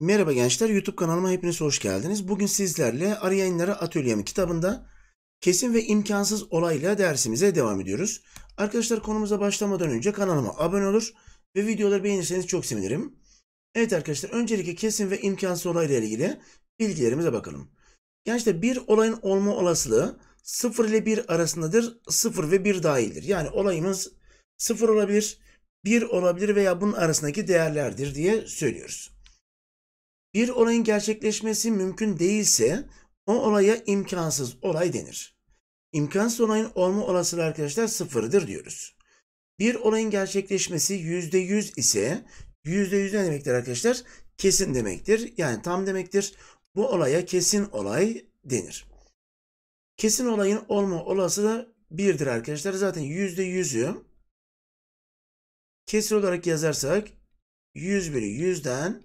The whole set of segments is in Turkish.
Merhaba gençler, YouTube kanalıma hepiniz hoş geldiniz. Bugün sizlerle Arı Yayınları Atölyem kitabında kesin ve imkansız olayla dersimize devam ediyoruz. Arkadaşlar konumuza başlamadan önce kanalıma abone olur ve videoları beğenirseniz çok sevinirim. Evet arkadaşlar, öncelikle kesin ve imkansız olayla ilgili bilgilerimize bakalım. Gençler bir olayın olma olasılığı 0 ile 1 arasındadır, 0 ve 1 dahildir. Yani olayımız 0 olabilir, 1 olabilir veya bunun arasındaki değerlerdir diye söylüyoruz bir olayın gerçekleşmesi mümkün değilse o olaya imkansız olay denir. İmkansız olayın olma olasılığı arkadaşlar sıfırdır diyoruz. Bir olayın gerçekleşmesi %100 ise %100 ne demektir arkadaşlar? Kesin demektir. Yani tam demektir. Bu olaya kesin olay denir. Kesin olayın olma olasılığı birdir arkadaşlar. Zaten %100'ü kesin olarak yazarsak 100 bölü 100'den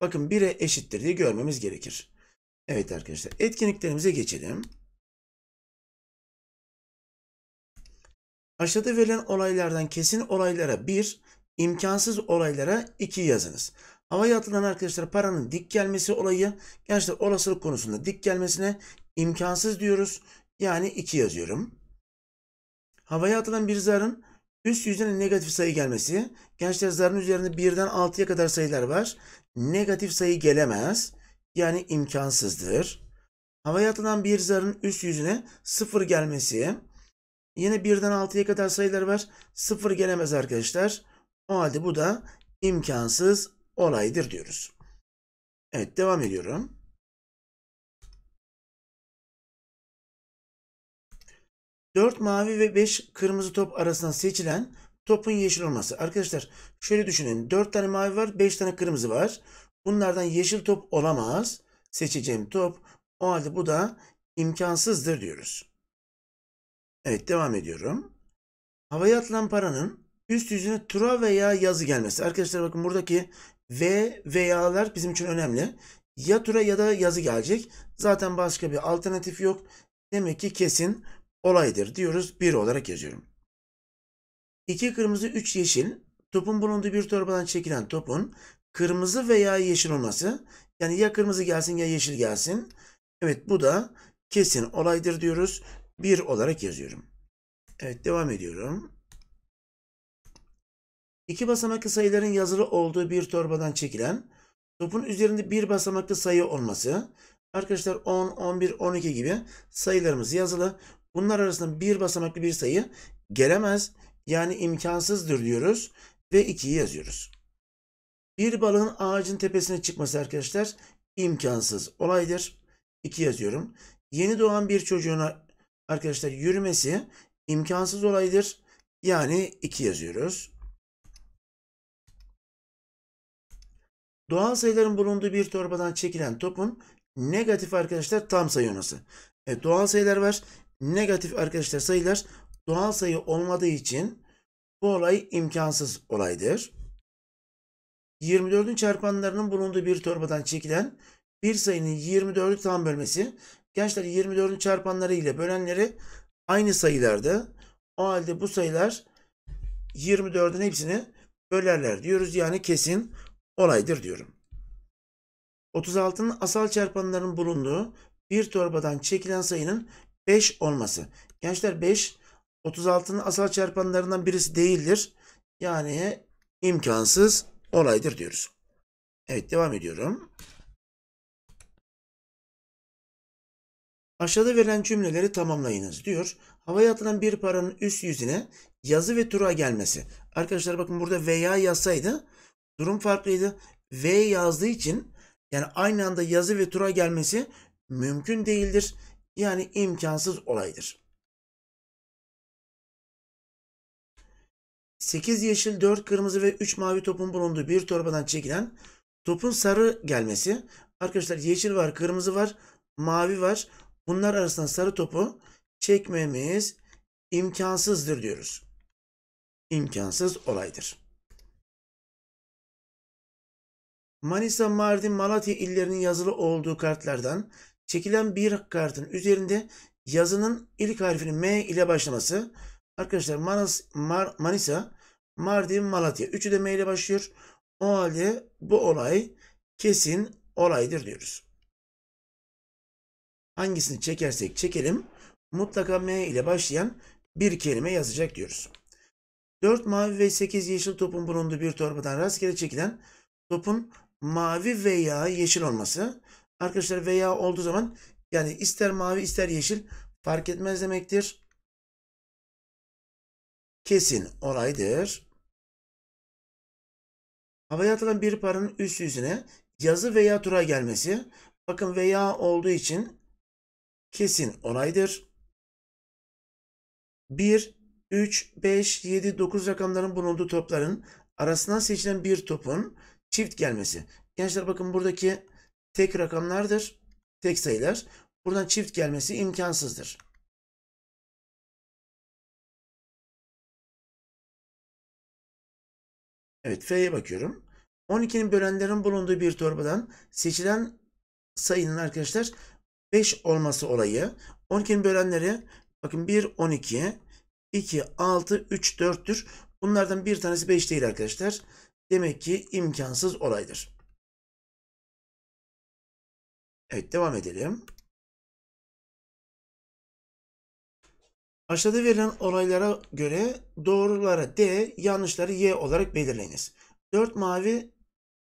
Bakın 1'e eşittir diye görmemiz gerekir. Evet arkadaşlar etkinliklerimize geçelim. Aşağıda verilen olaylardan kesin olaylara 1, imkansız olaylara 2 yazınız. Havaya atılan arkadaşlar paranın dik gelmesi olayı gençler olasılık konusunda dik gelmesine imkansız diyoruz. Yani 2 yazıyorum. Havaya atılan bir zarın üst yüzden negatif sayı gelmesi. Gençler zarın üzerinde 1'den 6'ya kadar sayılar var negatif sayı gelemez. Yani imkansızdır. Havaya atılan bir zarın üst yüzüne 0 gelmesi. Yine 1'den 6'ya kadar sayılar var. 0 gelemez arkadaşlar. O halde bu da imkansız olaydır diyoruz. Evet devam ediyorum. Dört mavi ve beş kırmızı top arasından seçilen Topun yeşil olması. Arkadaşlar şöyle düşünün. 4 tane mavi var. 5 tane kırmızı var. Bunlardan yeşil top olamaz. Seçeceğim top. O halde bu da imkansızdır diyoruz. Evet devam ediyorum. Havaya atılan paranın üst yüzüne tura veya yazı gelmesi. Arkadaşlar bakın buradaki V veyalar bizim için önemli. Ya tura ya da yazı gelecek. Zaten başka bir alternatif yok. Demek ki kesin olaydır diyoruz. Bir olarak yazıyorum. 2 kırmızı 3 yeşil topun bulunduğu bir torbadan çekilen topun kırmızı veya yeşil olması. Yani ya kırmızı gelsin ya yeşil gelsin. Evet bu da kesin olaydır diyoruz. 1 olarak yazıyorum. Evet devam ediyorum. İki basamaklı sayıların yazılı olduğu bir torbadan çekilen topun üzerinde bir basamaklı sayı olması. Arkadaşlar 10, 11, 12 gibi sayılarımız yazılı. Bunlar arasında bir basamaklı bir sayı gelemez yani imkansızdır diyoruz ve 2'yi yazıyoruz. Bir balığın ağacın tepesine çıkması arkadaşlar imkansız olaydır. 2 yazıyorum. Yeni doğan bir çocuğuna arkadaşlar yürümesi imkansız olaydır. Yani 2 yazıyoruz. Doğal sayıların bulunduğu bir torbadan çekilen topun negatif arkadaşlar tam sayı olması. Evet doğal sayılar var. Negatif arkadaşlar sayılar doğal sayı olmadığı için bu olay imkansız olaydır. 24'ün çarpanlarının bulunduğu bir torbadan çekilen bir sayının 24'ü tam bölmesi. Gençler 24'ün çarpanları ile bölenleri aynı sayılardı. O halde bu sayılar 24'ün hepsini bölerler diyoruz. Yani kesin olaydır diyorum. 36'nın asal çarpanlarının bulunduğu bir torbadan çekilen sayının 5 olması. Gençler 5 36'nın asal çarpanlarından birisi değildir. Yani imkansız olaydır diyoruz. Evet devam ediyorum. Aşağıda verilen cümleleri tamamlayınız diyor. Havaya atılan bir paranın üst yüzüne yazı ve tura gelmesi. Arkadaşlar bakın burada veya yazsaydı durum farklıydı. V yazdığı için yani aynı anda yazı ve tura gelmesi mümkün değildir. Yani imkansız olaydır. 8 yeşil, 4 kırmızı ve 3 mavi topun bulunduğu bir torbadan çekilen topun sarı gelmesi. Arkadaşlar yeşil var, kırmızı var, mavi var. Bunlar arasından sarı topu çekmemiz imkansızdır diyoruz. İmkansız olaydır. Manisa, Mardin, Malatya illerinin yazılı olduğu kartlardan çekilen bir kartın üzerinde yazının ilk harfinin M ile başlaması, Arkadaşlar Manas, Mar, Manisa, Mardin, Malatya. Üçü de M ile başlıyor. O halde bu olay kesin olaydır diyoruz. Hangisini çekersek çekelim mutlaka M ile başlayan bir kelime yazacak diyoruz. 4 mavi ve 8 yeşil topun bulunduğu bir torbadan rastgele çekilen topun mavi veya yeşil olması. Arkadaşlar veya olduğu zaman yani ister mavi ister yeşil fark etmez demektir kesin olaydır. Havaya atılan bir paranın üst yüzüne yazı veya tura gelmesi. Bakın veya olduğu için kesin olaydır. 1, 3, 5, 7, 9 rakamların bulunduğu topların arasından seçilen bir topun çift gelmesi. Gençler bakın buradaki tek rakamlardır. Tek sayılar. Buradan çift gelmesi imkansızdır. Evet F'ye bakıyorum. 12'nin bölenlerin bulunduğu bir torbadan seçilen sayının arkadaşlar 5 olması olayı. 12'nin bölenleri bakın 1, 12, 2, 6, 3, 4'tür. Bunlardan bir tanesi 5 değil arkadaşlar. Demek ki imkansız olaydır. Evet devam edelim. Aşağıda verilen olaylara göre doğruları D, yanlışları Y olarak belirleyiniz. 4 mavi,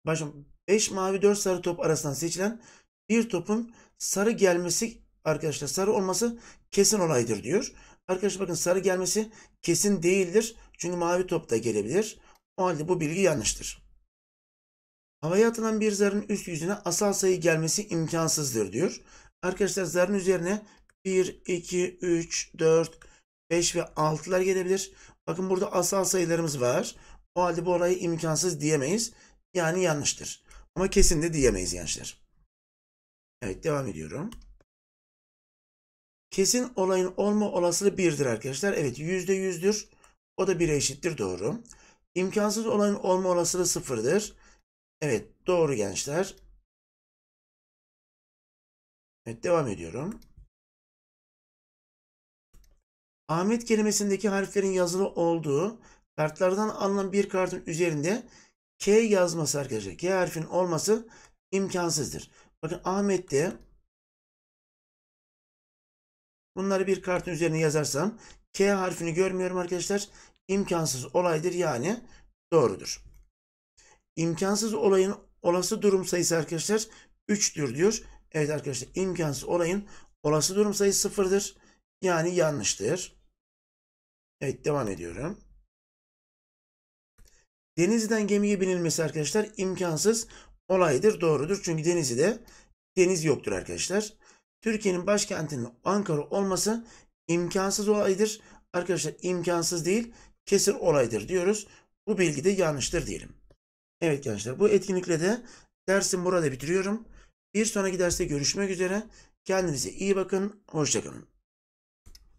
başım 5 mavi 4 sarı top arasından seçilen bir topun sarı gelmesi arkadaşlar sarı olması kesin olaydır diyor. Arkadaşlar bakın sarı gelmesi kesin değildir. Çünkü mavi top da gelebilir. O halde bu bilgi yanlıştır. Havaya atılan bir zarın üst yüzüne asal sayı gelmesi imkansızdır diyor. Arkadaşlar zarın üzerine 1, 2, 3, 4, 5 ve 6'lar gelebilir. Bakın burada asal sayılarımız var. O halde bu olayı imkansız diyemeyiz. Yani yanlıştır. Ama kesin de diyemeyiz gençler. Evet devam ediyorum. Kesin olayın olma olasılığı 1'dir arkadaşlar. Evet %100'dür. O da 1'e eşittir doğru. İmkansız olayın olma olasılığı 0'dır. Evet doğru gençler. Evet devam ediyorum. Ahmet kelimesindeki harflerin yazılı olduğu kartlardan alınan bir kartın üzerinde K yazması arkadaşlar. K harfin olması imkansızdır. Bakın Ahmet'te bunları bir kartın üzerine yazarsam K harfini görmüyorum arkadaşlar. İmkansız olaydır yani doğrudur. İmkansız olayın olası durum sayısı arkadaşlar 3'tür diyor. Evet arkadaşlar imkansız olayın olası durum sayısı 0'dır. Yani yanlıştır. Evet devam ediyorum. Denizden gemiye binilmesi arkadaşlar imkansız olaydır doğrudur. Çünkü denizi de deniz yoktur arkadaşlar. Türkiye'nin başkentinin Ankara olması imkansız olaydır. Arkadaşlar imkansız değil kesir olaydır diyoruz. Bu bilgi de yanlıştır diyelim. Evet gençler bu etkinlikle de dersimi burada bitiriyorum. Bir sonraki derste görüşmek üzere. Kendinize iyi bakın. Hoşçakalın.